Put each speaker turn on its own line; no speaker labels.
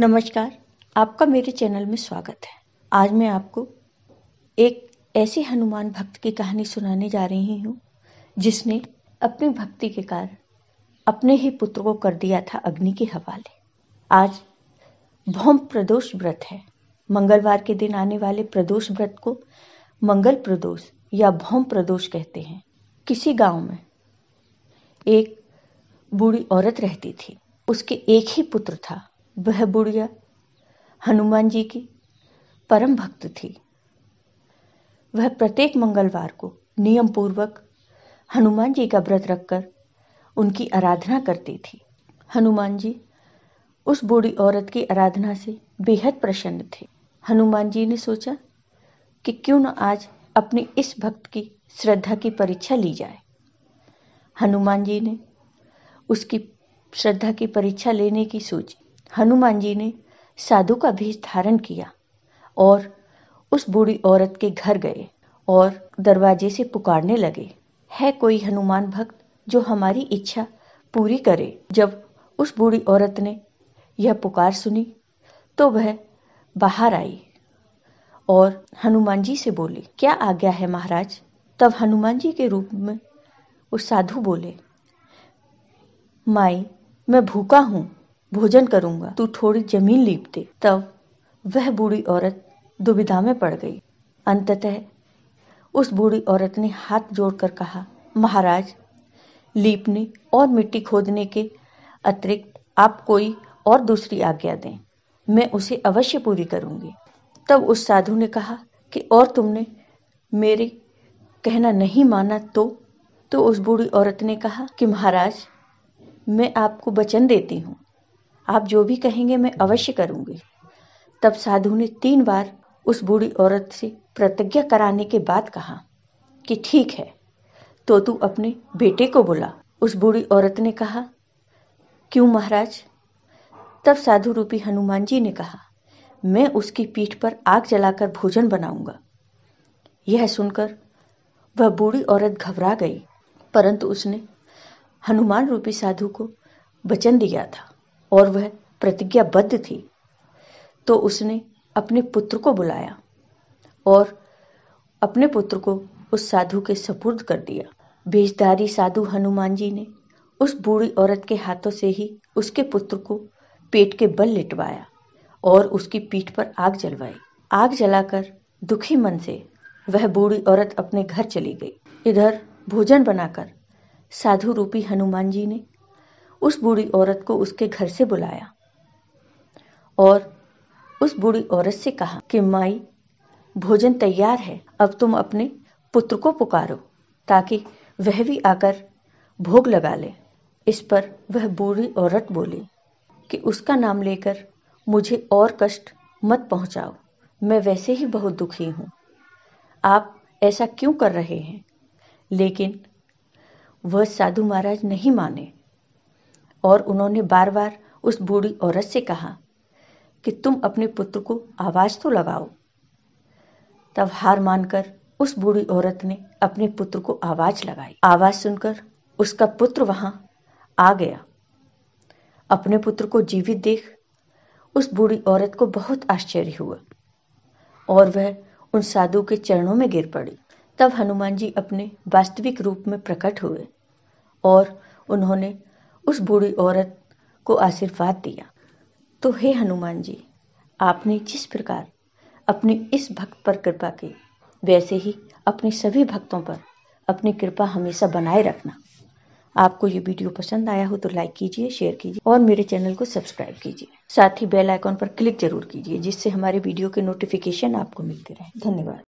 नमस्कार आपका मेरे चैनल में स्वागत है आज मैं आपको एक ऐसे हनुमान भक्त की कहानी सुनाने जा रही हूँ जिसने अपनी भक्ति के कारण अपने ही पुत्र को कर दिया था अग्नि के हवाले आज भौम प्रदोष व्रत है मंगलवार के दिन आने वाले प्रदोष व्रत को मंगल प्रदोष या भौम प्रदोष कहते हैं किसी गांव में एक बूढ़ी औरत रहती थी उसके एक ही पुत्र था वह बुढ़िया हनुमान जी की परम भक्त थी वह प्रत्येक मंगलवार को नियम पूर्वक हनुमान जी का व्रत रखकर उनकी आराधना करती थी हनुमान जी उस बूढ़ी औरत की आराधना से बेहद प्रसन्न थे हनुमान जी ने सोचा कि क्यों न आज अपने इस भक्त की श्रद्धा की परीक्षा ली जाए हनुमान जी ने उसकी श्रद्धा की परीक्षा लेने की सोची हनुमान जी ने साधु का भेष धारण किया और उस बूढ़ी औरत के घर गए और दरवाजे से पुकारने लगे है कोई हनुमान भक्त जो हमारी इच्छा पूरी करे जब उस बूढ़ी औरत ने यह पुकार सुनी तो वह बाहर आई और हनुमान जी से बोली क्या आज्ञा है महाराज तब हनुमान जी के रूप में उस साधु बोले माई मैं भूखा हूँ भोजन करूंगा तू थोड़ी जमीन लीप दे तब वह बूढ़ी औरत दुविधा में पड़ गई अंततः उस बूढ़ी औरत ने हाथ जोड़कर कहा महाराज लीपने और मिट्टी खोदने के अतिरिक्त आप कोई और दूसरी आज्ञा दें मैं उसे अवश्य पूरी करूंगी तब उस साधु ने कहा कि और तुमने मेरे कहना नहीं माना तो तो उस बूढ़ी औरत ने कहा कि महाराज मैं आपको वचन देती हूँ आप जो भी कहेंगे मैं अवश्य करूंगी तब साधु ने तीन बार उस बूढ़ी औरत से प्रतिज्ञा कराने के बाद कहा कि ठीक है तो तू अपने बेटे को बोला उस बूढ़ी औरत ने कहा क्यों महाराज तब साधु रूपी हनुमान जी ने कहा मैं उसकी पीठ पर आग जलाकर भोजन बनाऊंगा यह सुनकर वह बूढ़ी औरत घबरा गई परंतु उसने हनुमान रूपी साधु को वचन दिया था और वह प्रतिज्ञाबद्ध थी तो उसने अपने पुत्र को बुलाया और अपने पुत्र को उस साधु के सपुर्द कर दिया बेजदारी साधु हनुमान जी ने उस बूढ़ी औरत के हाथों से ही उसके पुत्र को पेट के बल लिटवाया और उसकी पीठ पर आग जलवाई आग जलाकर दुखी मन से वह बूढ़ी औरत अपने घर चली गई इधर भोजन बनाकर साधु रूपी हनुमान जी ने उस बूढ़ी औरत को उसके घर से बुलाया और उस बूढ़ी औरत से कहा कि माई भोजन तैयार है अब तुम अपने पुत्र को पुकारो ताकि वह भी आकर भोग लगा ले इस पर वह बूढ़ी औरत बोली कि उसका नाम लेकर मुझे और कष्ट मत पहुंचाओ मैं वैसे ही बहुत दुखी हूं आप ऐसा क्यों कर रहे हैं लेकिन वह साधु महाराज नहीं माने और उन्होंने बार बार उस बूढ़ी औरत से कहा कि तुम अपने पुत्र को आवाज़ तो लगाओ तब हार मानकर उस बूढ़ी औरत ने अपने पुत्र को आवाज़ लगाई आवाज़ सुनकर उसका पुत्र वहां आ गया अपने पुत्र को जीवित देख उस बूढ़ी औरत को बहुत आश्चर्य हुआ और वह उन साधु के चरणों में गिर पड़ी तब हनुमान जी अपने वास्तविक रूप में प्रकट हुए और उन्होंने उस बूढ़ी औरत को आशीर्वाद दिया तो हे हनुमान जी आपने जिस प्रकार अपने इस भक्त पर कृपा की वैसे ही अपने सभी भक्तों पर अपनी कृपा हमेशा बनाए रखना आपको ये वीडियो पसंद आया हो तो लाइक कीजिए शेयर कीजिए और मेरे चैनल को सब्सक्राइब कीजिए साथ ही बेल आइकॉन पर क्लिक जरूर कीजिए जिससे हमारे वीडियो के नोटिफिकेशन आपको मिलते रहे धन्यवाद